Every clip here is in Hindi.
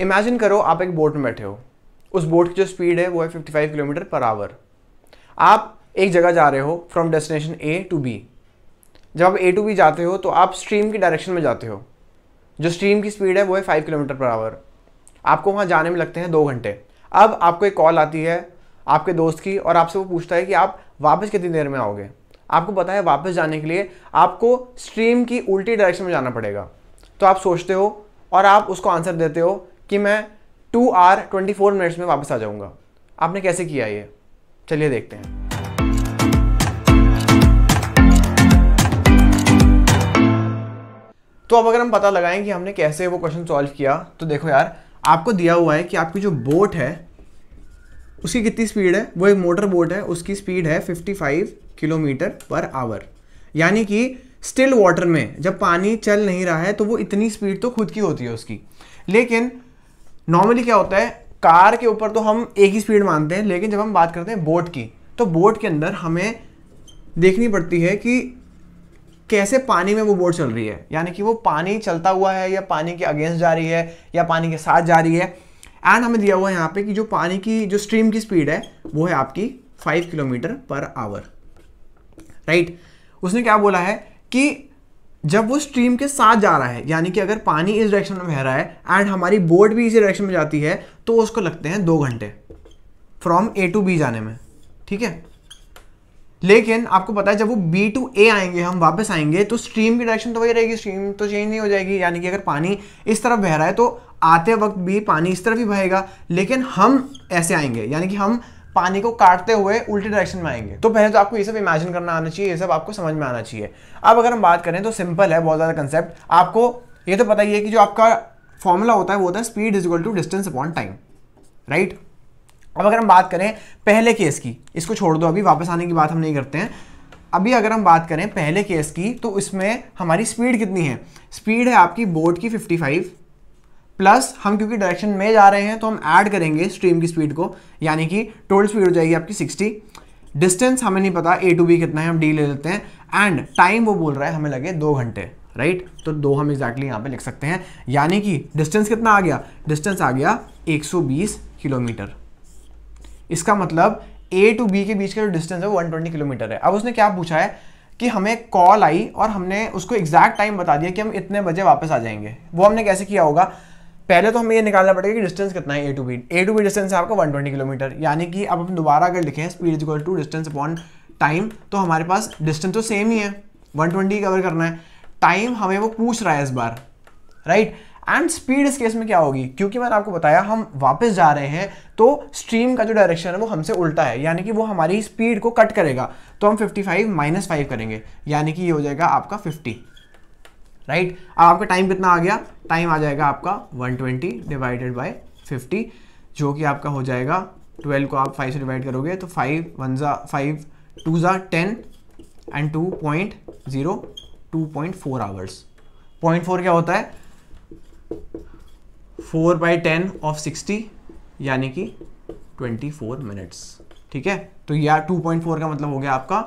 इमेजिन करो आप एक बोट में बैठे हो उस बोट की जो स्पीड है वो है 55 किलोमीटर पर आवर आप एक जगह जा रहे हो from destination A to B जब आप ए टू बी जाते हो तो आप स्ट्रीम की डायरेक्शन में जाते हो जो स्ट्रीम की स्पीड है वो है फाइव किलोमीटर पर आवर आपको वहाँ जाने में लगते हैं दो घंटे अब आपको एक कॉल आती है आपके दोस्त की और आपसे वो पूछता है कि आप वापस कितनी देर में आओगे आपको पता है वापस जाने के लिए आपको स्ट्रीम की उल्टी डायरेक्शन में जाना पड़ेगा तो आप सोचते हो और आप उसको आंसर देते हो कि मैं two or twenty four minutes में वापस आ जाऊंगा आपने कैसे किया ये चलिए देखते हैं तो अब अगर हम पता लगाएं कि हमने कैसे वो क्वेश्चन सॉल्व किया तो देखो यार आपको दिया हुआ है कि आपकी जो बोट है उसकी कितनी स्पीड है वो एक मोटर बोट है उसकी स्पीड है 55 किलोमीटर पर आवर यानी कि स्टिल वाटर में जब पानी चल नहीं रहा है तो वो इतनी स्पीड तो खुद की होती है उसकी लेकिन नॉर्मली क्या होता है कार के ऊपर तो हम एक ही स्पीड मानते हैं लेकिन जब हम बात करते हैं बोट की तो बोट के अंदर हमें देखनी पड़ती है कि कैसे पानी में वो बोट चल रही है यानी कि वो पानी चलता हुआ है या पानी के अगेंस्ट जा रही है या पानी के साथ जा रही है एंड हमें दिया हुआ है यहाँ पे कि जो पानी की जो स्ट्रीम की स्पीड है वो है आपकी five kilometre per hour right उसने क्या बोला है कि जब वो स्ट्रीम के साथ जा रहा है यानी कि अगर पानी इस डायरेक्शन में बह रहा है एंड हमारी बोट भी इसी डायरेक्शन में जाती है तो उसको लगते हैं दो घंटे फ्रॉम ए टू बी जाने में ठीक है लेकिन आपको पता है जब वो बी टू ए आएंगे हम वापस आएंगे तो स्ट्रीम की डायरेक्शन तो वही रहेगी स्ट्रीम तो चेंज नहीं हो जाएगी यानी कि अगर पानी इस तरफ बह रहा है तो आते वक्त भी पानी इस तरफ ही बहेगा लेकिन हम ऐसे आएंगे यानी कि हम पानी को काटते हुए उल्टे डायरेक्शन में आएंगे तो पहले तो आपको ये सब इमेजिन करना आना चाहिए ये सब आपको समझ में आना चाहिए अब अगर हम बात करें तो सिंपल है बहुत ज़्यादा कंसेप्ट आपको ये तो पता ही है कि जो आपका फॉर्मूला होता है वो होता है speed is equal to distance upon time right अब अगर हम बात करें पहले केस की इसको छोड़ दो अभी वापस आने की बात हम नहीं करते हैं अभी अगर हम बात करें पहले केस की तो इसमें हमारी स्पीड कितनी है स्पीड है आपकी बोट की फाइव प्लस हम क्योंकि डायरेक्शन में जा रहे हैं तो हम ऐड करेंगे स्ट्रीम की स्पीड को यानी कि टोटल स्पीड हो जाएगी आपकी 60 डिस्टेंस हमें नहीं पता ए टू बी कितना है हम डी ले लेते हैं एंड टाइम वो बोल रहा है हमें लगे दो घंटे राइट तो दो हम एग्जैक्टली यहाँ पे लिख सकते हैं यानी कि डिस्टेंस कितना आ गया डिस्टेंस आ गया 120 किलोमीटर इसका मतलब ए टू बी के बीच का जो डिस्टेंस है वो 120 किलोमीटर है अब उसने क्या पूछा है कि हमें कॉल आई और हमने उसको एग्जैक्ट टाइम बता दिया कि हम इतने बजे वापस आ जाएंगे वो हमने कैसे किया होगा पहले तो हमें ये निकालना पड़ेगा कि डिस्टेंस कितना है a to b a to b distance है आपका 120 किलोमीटर यानी कि अब हम दोबारा अगर लिखें speed is equal to distance upon time तो हमारे पास डिस्टेंस तो सेम ही है 120 कवर करना है टाइम हमें वो पूछ रहा है इस बार राइट एंड स्पीड इस केस में क्या होगी क्योंकि मैंने आपको बताया हम वापस जा रहे हैं तो स्ट्रीम का जो डायरेक्शन है वो हमसे उल्टा है यानी कि वो हमारी स्पीड को कट करेगा तो हम 55 फाइव माइनस फाइव करेंगे यानी कि ये हो जाएगा आपका 50 राइट right? अब आपका टाइम कितना आ गया टाइम आ जाएगा आपका 120 डिवाइडेड बाय 50 जो कि आपका हो जाएगा 12 को आप 5 से डिवाइड करोगे तो 5 वन ज़ा फाइव टू ज़ा ten and two point zero two point four hours point four क्या होता है four by ten of sixty यानी कि ट्वेंटी फोर मिनट्स ठीक है तो या टू पॉइंट फोर का मतलब हो गया आपका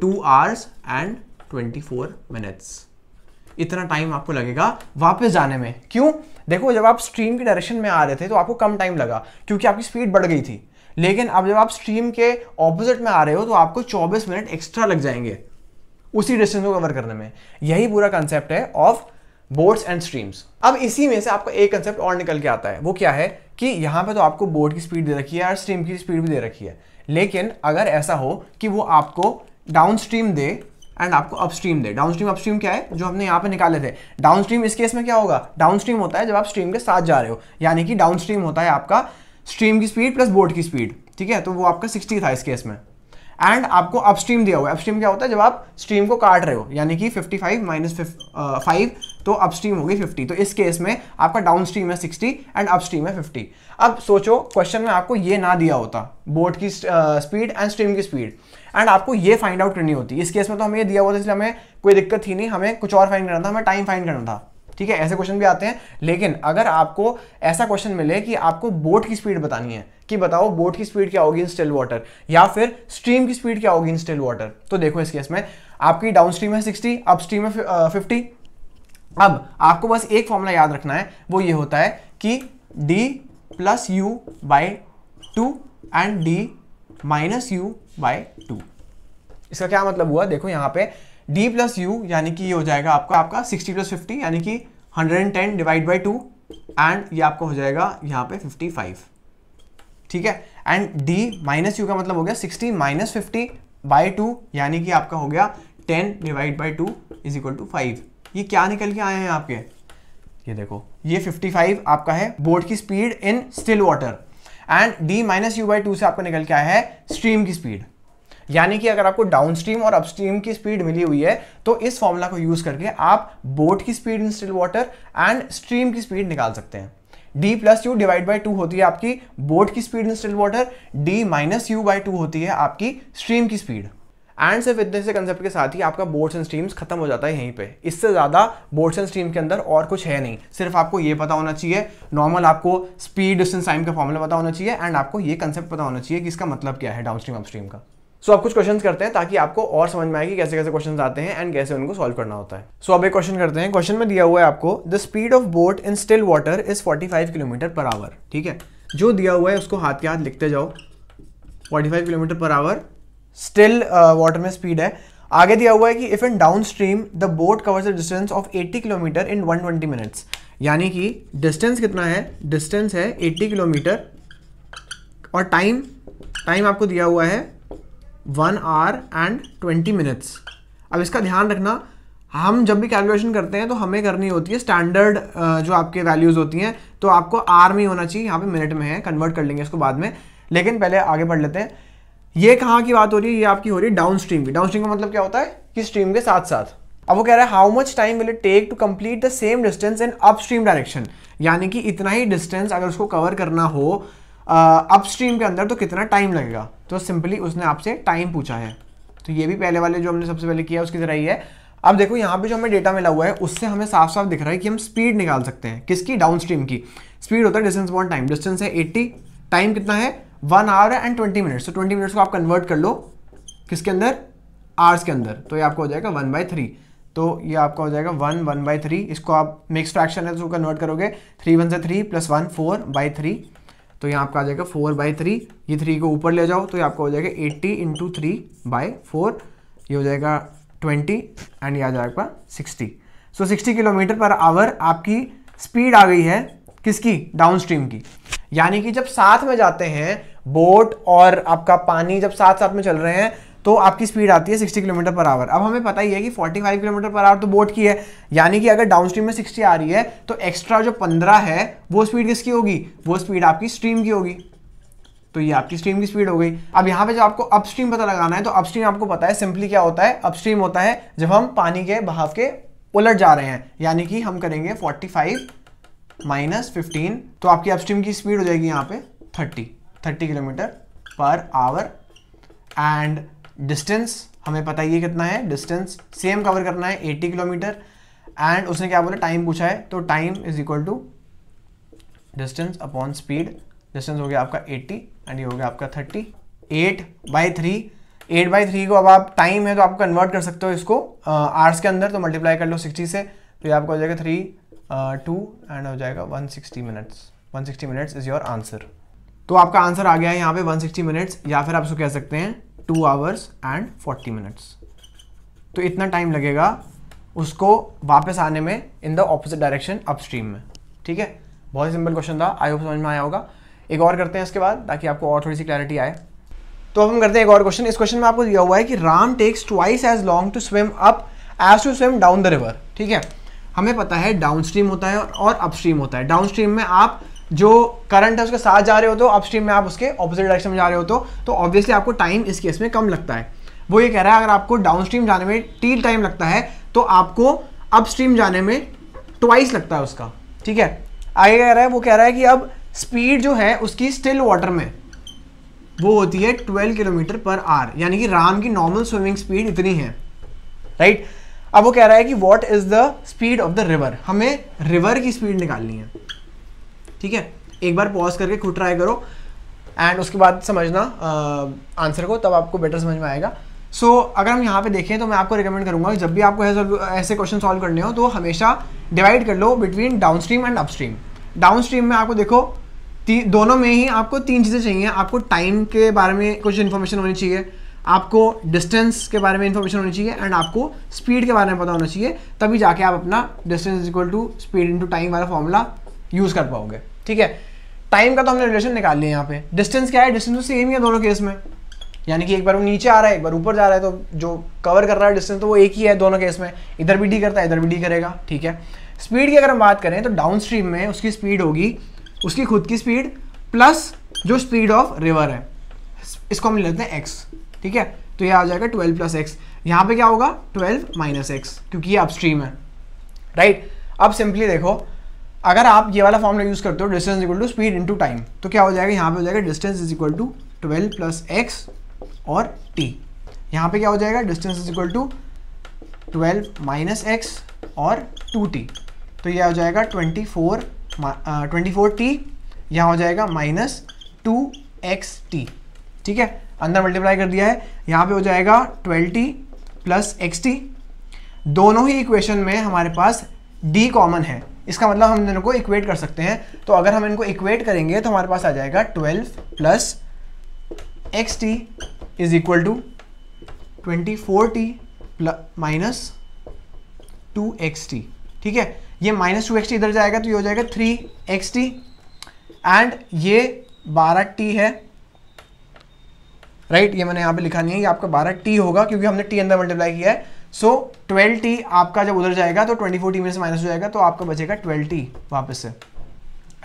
two hours and twenty four minutes इतना टाइम आपको लगेगा वापस जाने में क्यों देखो जब आप स्ट्रीम के डायरेक्शन में आ रहे थे तो आपको कम टाइम लगा क्योंकि आपकी स्पीड बढ़ गई थी लेकिन अब जब आप स्ट्रीम के ऑपोजिट में आ रहे हो तो आपको 24 मिनट एक्स्ट्रा लग जाएंगे उसी डिस्टेंस को कवर करने में यही पूरा कंसेप्ट है ऑफ बोर्ड्स एंड स्ट्रीम्स अब इसी में से आपको एक कंसेप्ट और निकल के आता है वो क्या है कि यहाँ पे तो आपको बोर्ड की स्पीड दे रखी है और स्ट्रीम की स्पीड भी दे रखी है लेकिन अगर ऐसा हो कि वो आपको डाउन स्ट्रीम दे एंड आपको अपस्ट्रीम दे डाउनस्ट्रीम अपस्ट्रीम क्या है जो हमने यहाँ पे निकाले थे डाउनस्ट्रीम इस केस में क्या होगा डाउनस्ट्रीम होता है जब आप स्ट्रीम के साथ जा रहे हो यानी कि डाउनस्ट्रीम होता है आपका स्ट्रीम की स्पीड प्लस बोर्ड की स्पीड ठीक है तो वो आपका सिक्सटी था इस केस में एंड आपको अपस्ट्रीम दिया हुआ है अपस्ट्रीम क्या होता है जब आप स्ट्रीम को काट रहे हो यानी कि फिफ्टी फाइव माइनस फाइव तो अपस्ट्रीम होगी 50 तो इस केस में आपका डाउनस्ट्रीम है 60 एंड अपस्ट्रीम है 50 अब सोचो क्वेश्चन में आपको ये ना दिया होता बोट की स्पीड एंड स्ट्रीम की स्पीड एंड आपको ये फाइंड आउट करनी होती इस केस में तो हमें ये दिया हुआ था इसलिए हमें कोई दिक्कत थी नहीं हमें कुछ और फाइंड करना था हमें टाइम फाइंड करना था ठीक है ऐसे क्वेश्चन भी आते हैं लेकिन अगर आपको ऐसा क्वेश्चन मिले कि आपको बोट की स्पीड बतानी है कि बताओ बोट की स्पीड क्या होगी इन स्टिल वाटर या फिर स्ट्रीम की स्पीड क्या होगी इन स्टिल वाटर तो देखो इस केस में आपकी डाउन स्ट्रीम है सिक्सटी अपस्ट्रीम है फिफ्टी uh, अब आपको बस एक फॉर्मूला याद रखना है वो ये होता है कि d plus u by two and d minus u by two इसका क्या मतलब हुआ देखो यहाँ पे d प्लस यू यानी कि ये हो जाएगा आपका आपका 60 प्लस फिफ्टी यानी कि 110 डिवाइड बाई टू एंड ये आपका हो जाएगा यहाँ पे 55 ठीक है एंड d माइनस यू का मतलब हो गया 60 माइनस फिफ्टी बाई टू यानी कि आपका हो गया 10 divide by two is equal to five ये क्या निकल के आए हैं आपके ये देखो ये 55 आपका है बोट की speed in still water and d minus u by two से आपका निकल के आया है स्ट्रीम की स्पीड यानी कि अगर आपको डाउन स्ट्रीम और अपस्ट्रीम की स्पीड मिली हुई है तो इस फॉर्मूला को यूज करके आप बोट की speed in still water and stream की स्पीड निकाल सकते हैं d plus u divide by two होती है आपकी बोट की speed in still water d minus u by two होती है आपकी स्ट्रीम की स्पीड एंड सिर्फ इतने से कंसेप्ट के साथ ही आपका बोर्ड्स एंड स्ट्रीम्स खत्म हो जाता है यहीं पे इससे ज़्यादा बोर्ड्स एंड स्ट्रीम के अंदर और कुछ है नहीं सिर्फ आपको ये पता होना चाहिए नॉर्मल आपको स्पीड डिस्टेंस टाइम का फॉर्मूला पता होना चाहिए एंड आपको ये कंसेप्ट पता होना चाहिए कि इसका मतलब क्या है डाउन स्ट्रीम का सो so, आप कुछ क्वेश्चन करते हैं ताकि आपको और समझ में आए कि कैसे कैसे क्वेश्चन आते हैं एंड कैसे उनको सॉल्व करना होता है सो so, अब एक क्वेश्चन करते हैं क्वेश्चन में दिया हुआ है आपको the speed of boat in still water is 45 kilometre per hour ठीक है जो दिया हुआ है उसको हाथ के हाथ लिखते जाओ 45 kilometre per hour still water uh, में स्पीड है आगे दिया हुआ है कि if in downstream the boat covers a distance of 80 kilometre in 120 minutes यानी कि डिस्टेंस कितना है डिस्टेंस है 80 किलोमीटर और टाइम टाइम आपको दिया हुआ है one hour and twenty minutes अब इसका ध्यान रखना हम जब भी कैलकुलेशन करते हैं तो हमें करनी होती है स्टैंडर्ड uh, जो आपके वैल्यूज़ होती हैं तो आपको आर में होना चाहिए यहाँ पे मिनट में है कन्वर्ट कर लेंगे इसको बाद में लेकिन पहले आगे बढ़ लेते हैं ये कहाँ की बात हो रही है ये आपकी हो रही है डाउन स्ट्रीम की डाउन स्ट्रीम का मतलब क्या होता है कि स्ट्रीम के साथ साथ अब वो कह रहा है how much time will it take to complete the same distance in upstream direction यानी कि इतना ही डिस्टेंस अगर उसको कवर करना हो अपस्ट्रीम के अंदर तो कितना टाइम लगेगा तो सिंपली उसने आपसे टाइम पूछा है तो ये भी पहले वाले जो हमने सबसे पहले किया उसकी तरह ही है अब देखो यहाँ पे जो हमें डेटा मिला हुआ है उससे हमें साफ साफ दिख रहा है कि हम स्पीड निकाल सकते हैं किसकी डाउन स्ट्रीम की स्पीड होता है डिस्टेंस वन टाइम डिस्टेंस है एट्टी टाइम कितना है one hour and twenty minutes तो ट्वेंटी मिनट्स को आप कन्वर्ट कर लो किसके अंदर आवर्स के अंदर तो ये आपका हो जाएगा वन बाई थ्री तो ये आपका हो जाएगा वन वन बाई थ्री इसको आप मिक्स फ्रैक्शन है तो कन्वर्ट करोगे थ्री वन से three plus one four by three तो यहाँ आपका आ जाएगा फोर बाई थ्री ये थ्री को ऊपर ले जाओ तो ये आपका हो जाएगा eighty into three by four ये हो जाएगा ट्वेंटी एंड ये आ जाएगा आपका sixty so sixty kilometre per hour आपकी स्पीड आ गई है किसकी डाउन स्ट्रीम की यानी कि जब साथ में जाते हैं बोट और आपका पानी जब साथ साथ में चल रहे हैं तो आपकी स्पीड आती है 60 किलोमीटर पर आवर अब हमें पता ही है कि 45 किलोमीटर पर आवर तो बोट की है यानी कि अगर डाउन स्ट्रीम में 60 आ रही है तो एक्स्ट्रा जो 15 है वो स्पीड किसकी होगी वो स्पीड आपकी स्ट्रीम की होगी तो ये आपकी स्ट्रीम की स्पीड हो गई अब यहाँ पे जब आपको अपस्ट्रीम पता लगाना है तो अपस्ट्रीम आपको पता है सिंपली क्या होता है अपस्ट्रीम होता है जब हम पानी के बहाव के उलट जा रहे हैं यानी कि हम करेंगे फोर्टी माइनस फिफ्टीन तो आपकी अपस्ट्रीम की स्पीड हो जाएगी यहाँ पे thirty thirty kilometre per hour and distance हमें पता ही है कितना है डिस्टेंस सेम कवर करना है एट्टी किलोमीटर एंड उसने क्या बोला टाइम पूछा है तो time is equal to distance upon speed distance हो गया आपका एट्टी एंड ये हो गया आपका thirty eight by three eight by three को अब आप टाइम है तो आप कन्वर्ट कर सकते हो इसको आर्ट्स uh, के अंदर तो मल्टीप्लाई कर लो सिक्सटी से तो ये आपका हो जाएगा थ्री टू एंड हो जाएगा 160 minutes 160 minutes is your answer तो आपका आंसर आ गया है यहाँ पे 160 मिनट्स या फिर आप इसको कह सकते हैं टू आवर्स एंड 40 मिनट्स तो इतना टाइम लगेगा उसको वापस आने में in the opposite direction upstream में ठीक है बहुत ही सिंपल क्वेश्चन था आई होप समझ में आया होगा एक और करते हैं इसके बाद ताकि आपको और थोड़ी सी क्लैरिटी आए तो अब हम करते हैं एक और क्वेश्चन इस क्वेश्चन में आपको दिया हुआ है कि Ram takes twice as long to swim up as to swim down the river ठीक है हमें पता है डाउन स्ट्रीम होता है और अपस्ट्रीम होता है डाउन स्ट्रीम में आप जो करंट है उसके साथ जा रहे हो तो अपस्ट्रीम में आप उसके ऑपोजिट डायरेक्शन में जा रहे हो तो तो ऑब्वियसली आपको टाइम इस केस में कम लगता है वो ये कह रहा है अगर आपको डाउन स्ट्रीम जाने में टी टाइम लगता है तो आपको अपस्ट्रीम जाने में ट्वाइस लगता है उसका ठीक है आगे कह रहा है वो कह रहा है कि अब स्पीड जो है उसकी स्टिल वाटर में वो होती है 12 किलोमीटर पर आर यानी कि राम की नॉर्मल स्विमिंग स्पीड इतनी है राइट right? अब वो कह रहा है कि what is the speed of the river हमें रिवर की स्पीड निकालनी है ठीक है एक बार पॉज करके खुद ट्राई करो एंड उसके बाद समझना आंसर को तब आपको बेटर समझ में आएगा सो so, अगर हम यहाँ पे देखें तो मैं आपको रिकमेंड करूँगा जब भी आपको ऐसे क्वेश्चन सॉल्व करने हो तो हमेशा डिवाइड कर लो between downstream and upstream downstream में आपको देखो दोनों में ही आपको तीन चीज़ें चाहिए आपको टाइम के बारे में कुछ इन्फॉर्मेशन होनी चाहिए आपको डिस्टेंस के बारे में इन्फॉर्मेशन होनी चाहिए एंड आपको स्पीड के बारे में पता होना चाहिए तभी जाके आप अपना distance equal to speed to time वाला फॉर्मूला यूज़ कर पाओगे ठीक है टाइम का तो हमने रिलेशन निकाल लिया यहाँ पे डिस्टेंस क्या है डिस्टेंस तो सेम ही है दोनों केस में यानी कि एक बार वो नीचे आ रहा है एक बार ऊपर जा रहा है तो जो कवर कर रहा है डिस्टेंस तो वो एक ही है दोनों केस में इधर भी डी करता है इधर भी डी करेगा ठीक है स्पीड की अगर हम बात करें तो डाउन स्ट्रीम में उसकी स्पीड होगी उसकी खुद की स्पीड प्लस जो स्पीड ऑफ रिवर है इसको हम लेते हैं एक्स ठीक है तो ये आ जाएगा ट्वेल्व प्लस एक्स यहाँ पर क्या होगा ट्वेल्व माइनस एक्स क्योंकि ये अपस्ट्रीम है राइट अब सिंपली देखो अगर आप ये वाला फॉर्मूला यूज़ करते हो distance equal to speed into time तो क्या हो जाएगा यहाँ पे हो जाएगा distance is equal to twelve plus x और टी यहाँ पे क्या हो जाएगा distance is equal to twelve minus x और टू टी तो यह हो जाएगा twenty four twenty four t यहाँ हो जाएगा माइनस टू एक्स टी ठीक है अंदर मल्टीप्लाई कर दिया है यहाँ पे हो जाएगा twelve t plus x t दोनों ही इक्वेशन में हमारे पास डी कॉमन है इसका मतलब हम इनको इक्वेट कर सकते हैं तो अगर हम इनको इक्वेट करेंगे तो हमारे पास आ जाएगा twelve plus x t is equal to twenty four t plus minus two x t ठीक है ये माइनस टू एक्स टी इधर जाएगा तो ये हो जाएगा थ्री एक्स टी एंड ये बारह टी है राइट ये मैंने यहाँ पे लिखा नहीं है ये आपका बारह टी होगा क्योंकि हमने टी अंदर मल्टीप्लाई किया है सो ट्वेल्व टी आपका जब उधर जाएगा तो ट्वेंटी फोर टी में से माइनस हो जाएगा तो आपका बचेगा ट्वेल्व टी वापस से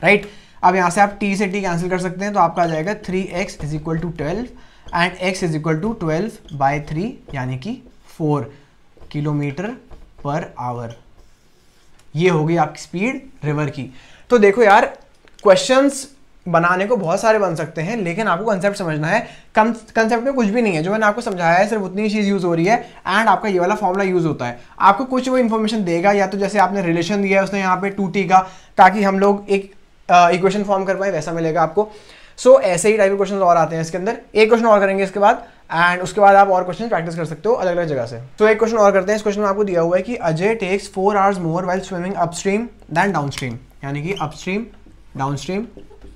राइट अब यहाँ से आप टी से टी कैंसिल कर सकते हैं तो आपका आ जाएगा three x is equal to twelve and x is equal to twelve by three यानी कि फोर किलोमीटर पर आवर ये होगी आपकी स्पीड रिवर की तो देखो यार क्वेश्चंस बनाने को बहुत सारे बन सकते हैं लेकिन आपको कंसेप्ट समझना है कंसेप्ट में कुछ भी नहीं है जो मैंने आपको समझाया है सिर्फ उतनी चीज़ यूज़ हो रही है एंड आपका ये वाला फॉर्मूला यूज़ होता है आपको कुछ वो इन्फॉर्मेशन देगा या तो जैसे आपने रिलेशन दिया है उसने यहाँ पे टू टी का ताकि हम लोग एक इक्वेशन फॉर्म कर पाए वैसा मिलेगा आपको सो so, ऐसे ही टाइप के क्वेश्चन और आते हैं इसके अंदर एक क्वेश्चन और करेंगे इसके बाद एंड उसके बाद आप और क्वेश्चन प्रैक्टिस कर सकते हो अलग अलग जगह से तो so, एक क्वेश्चन और करते हैं इस क्वेश्चन में आपको दिया हुआ है कि Ajay takes four hours more well swimming upstream than downstream यानी कि अपस्ट्रीम डाउनस्ट्रीम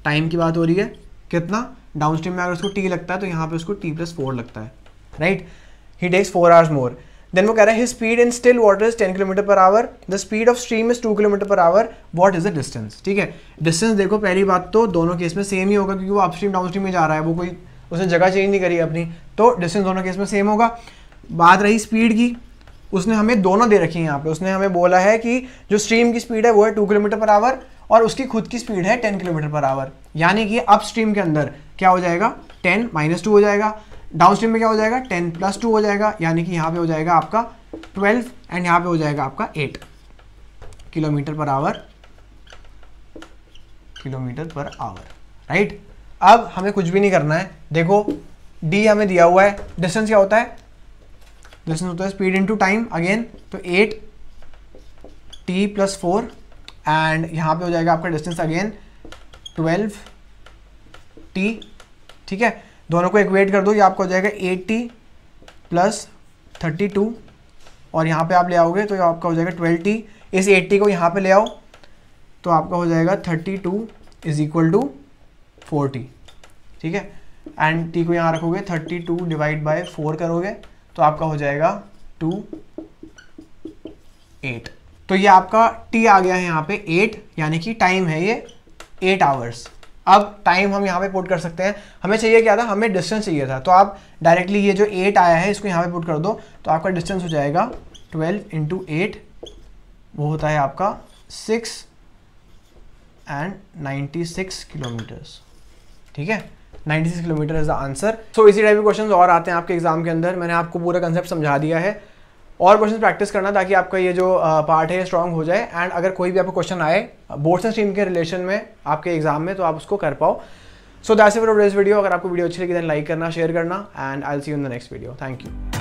टाइम की बात हो रही है कितना डाउन स्ट्रीम में अगर उसको टी लगता है तो यहाँ पे उसको टी प्लस फोर लगता है right he takes four hours more then वो कह रहा है speed in still water is ten kilometre per hour the speed of stream is two kilometre per hour what is the distance ठीक है डिस्टेंस देखो पहली बात तो दोनों केस में सेम ही होगा क्योंकि वो अपस्ट्रीम डाउन स्ट्रीम में जा रहा है वो कोई उसने जगह चेंज नहीं करी अपनी तो डिस्टेंस दोनों केस में सेम होगा बात रही स्पीड की उसने हमें दोनों दे रखी है यहाँ पे उसने हमें बोला है कि जो स्ट्रीम की स्पीड है वो है टू किलोमीटर पर आवर और उसकी खुद की स्पीड है टेन किलोमीटर पर आवर यानी कि अप स्ट्रीम के अंदर क्या हो जाएगा टेन माइनस टू हो जाएगा डाउन स्ट्रीम में क्या हो जाएगा टेन प्लस टू हो जाएगा यानी कि यहाँ पे हो जाएगा आपका ट्वेल्व एंड यहाँ पे हो जाएगा आपका eight kilometre per hour kilometre per hour right अब हमें कुछ भी नहीं करना है देखो डी हमें दिया हुआ है डिस्टेंस क्या होता है डिस्टेंस होता है स्पीड इन टाइम अगेन तो eight t plus four and यहाँ पे हो जाएगा आपका डिस्टेंस अगेन ट्वेल्व टी ठीक है दोनों को एक वेट कर दो ये आपको हो जाएगा टी प्लस थर्टी टू और यहाँ पे आप ले आओगे तो ये आपका हो जाएगा ट्वेल्व टी इस 80 को यहाँ पे ले आओ तो आपका हो जाएगा thirty two is equal to four ठीक है एंड टी को यहाँ रखोगे thirty two divide by four करोगे तो आपका हो जाएगा टू एट तो ये आपका टी आ गया है यहाँ पे एट यानी कि टाइम है ये एट आवर्स अब टाइम हम यहाँ पे पुट कर सकते हैं हमें चाहिए क्या था हमें डिस्टेंस चाहिए था तो आप डायरेक्टली ये जो एट आया है इसको यहाँ पे पुट कर दो तो आपका डिस्टेंस हो जाएगा ट्वेल्व इंटू एट वो होता है आपका six and ninety six kilometres ठीक है 96 kilometre is the answer so इसी टाइप के क्वेश्चन और आते हैं आपके एग्जाम के अंदर मैंने आपको पूरा कंसेप्ट समझा दिया है और क्वेश्चन प्रैक्टिस करना ताकि आपका ये जो पार्ट है स्ट्रॉन्ग हो जाए एंड अगर कोई भी आपको क्वेश्चन आए बोर्ड्स एंड स्ट्रीम के रिलेशन में आपके एग्जाम में तो आप उसको कर पाओ so that's it for this video अगर आपको वीडियो अच्छी लगी देन लाइक करना शेयर करना and I see you in the next video thank you